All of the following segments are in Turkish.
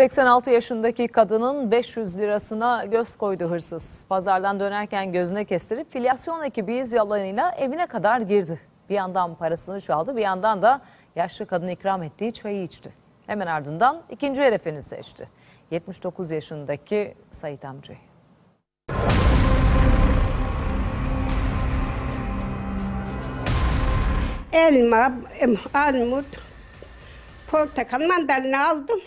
86 yaşındaki kadının 500 lirasına göz koydu hırsız. Pazardan dönerken gözüne kestirip filyasyon ekibi iz yalanıyla evine kadar girdi. Bir yandan parasını çaldı bir yandan da yaşlı kadın ikram ettiği çayı içti. Hemen ardından ikinci hedefini seçti. 79 yaşındaki Sait amcayı. Elma, armut, portakal, mandalina aldım.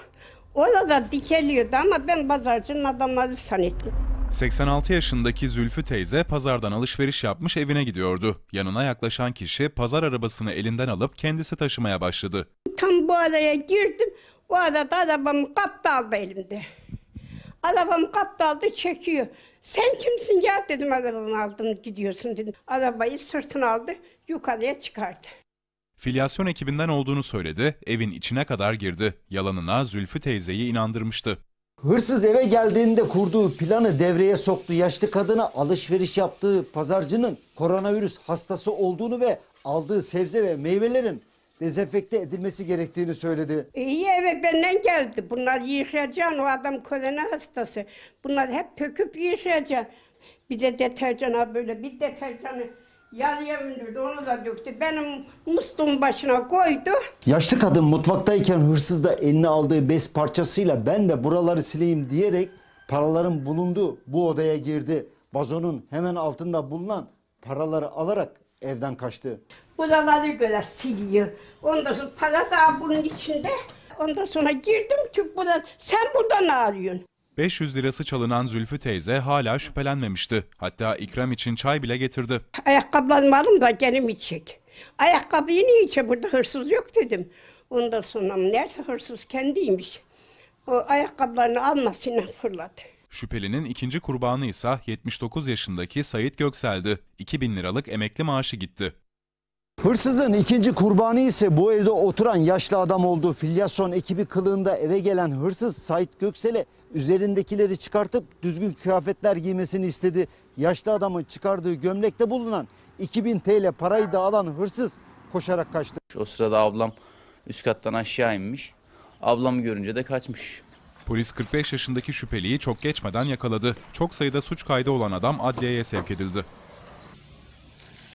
Orada da dikeliyordu ama ben pazarcının adamları sanettim. 86 yaşındaki Zülfü teyze pazardan alışveriş yapmış evine gidiyordu. Yanına yaklaşan kişi pazar arabasını elinden alıp kendisi taşımaya başladı. Tam bu adaya girdim. Bu adada arabamı kaptı aldı elimde. Arabamı kaptı aldı çekiyor. Sen kimsin ya dedim arabamı aldın gidiyorsun dedim. Arabayı sırtına aldı yukarıya çıkardı. Filyasyon ekibinden olduğunu söyledi, evin içine kadar girdi. Yalanına Zülfü teyzeyi inandırmıştı. Hırsız eve geldiğinde kurduğu planı devreye soktu. Yaşlı kadına alışveriş yaptığı pazarcının koronavirüs hastası olduğunu ve aldığı sebze ve meyvelerin dezenfekte edilmesi gerektiğini söyledi. İyi eve benden geldi. Bunlar yıkayacaksın o adam korona hastası. Bunlar hep pöküp yıkayacaksın. Bir de deterjana böyle bir deterjanı Yalıya indirdi, onu da döktü. Benim musluğun başına koydu. Yaşlı kadın mutfaktayken hırsız da eline aldığı bez parçasıyla ben de buraları sileyim diyerek paraların bulunduğu bu odaya girdi. Vazonun hemen altında bulunan paraları alarak evden kaçtı. Buraları böyle siliyor. Ondan sonra para da bunun içinde. Ondan sonra girdim ki burada sen burada ne arıyorsun? 500 lirası çalınan Zülfü teyze hala şüphelenmemişti. Hatta ikram için çay bile getirdi. Ayakkabılarımı aldım da gelim içecek. Ayakkabıyı niye içe burada hırsız yok dedim. Ondan sonra neyse hırsız kendiymiş. O ayakkabılarını almasına fırladı. Şüphelinin ikinci kurbanı ise 79 yaşındaki Sayit Göksel'di. 2000 liralık emekli maaşı gitti. Hırsızın ikinci kurbanı ise bu evde oturan yaşlı adam olduğu filyasyon ekibi kılığında eve gelen hırsız Sait Göksel'e üzerindekileri çıkartıp düzgün kıyafetler giymesini istedi. Yaşlı adamın çıkardığı gömlekte bulunan 2000 TL parayı da alan hırsız koşarak kaçtı. O sırada ablam üst kattan aşağı inmiş. Ablamı görünce de kaçmış. Polis 45 yaşındaki şüpheliyi çok geçmeden yakaladı. Çok sayıda suç kaydı olan adam adliyeye sevk edildi.